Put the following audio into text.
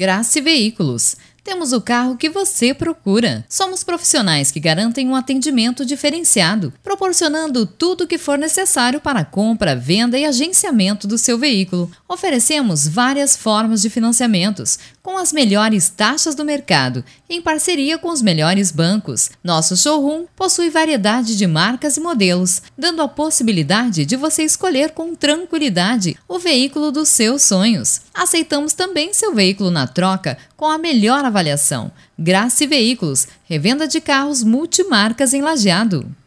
Graça e Veículos temos o carro que você procura. Somos profissionais que garantem um atendimento diferenciado, proporcionando tudo o que for necessário para a compra, venda e agenciamento do seu veículo. Oferecemos várias formas de financiamentos, com as melhores taxas do mercado, em parceria com os melhores bancos. Nosso showroom possui variedade de marcas e modelos, dando a possibilidade de você escolher com tranquilidade o veículo dos seus sonhos. Aceitamos também seu veículo na troca com a melhor avaliação. Grace Veículos, revenda de carros multimarcas em Lajeado.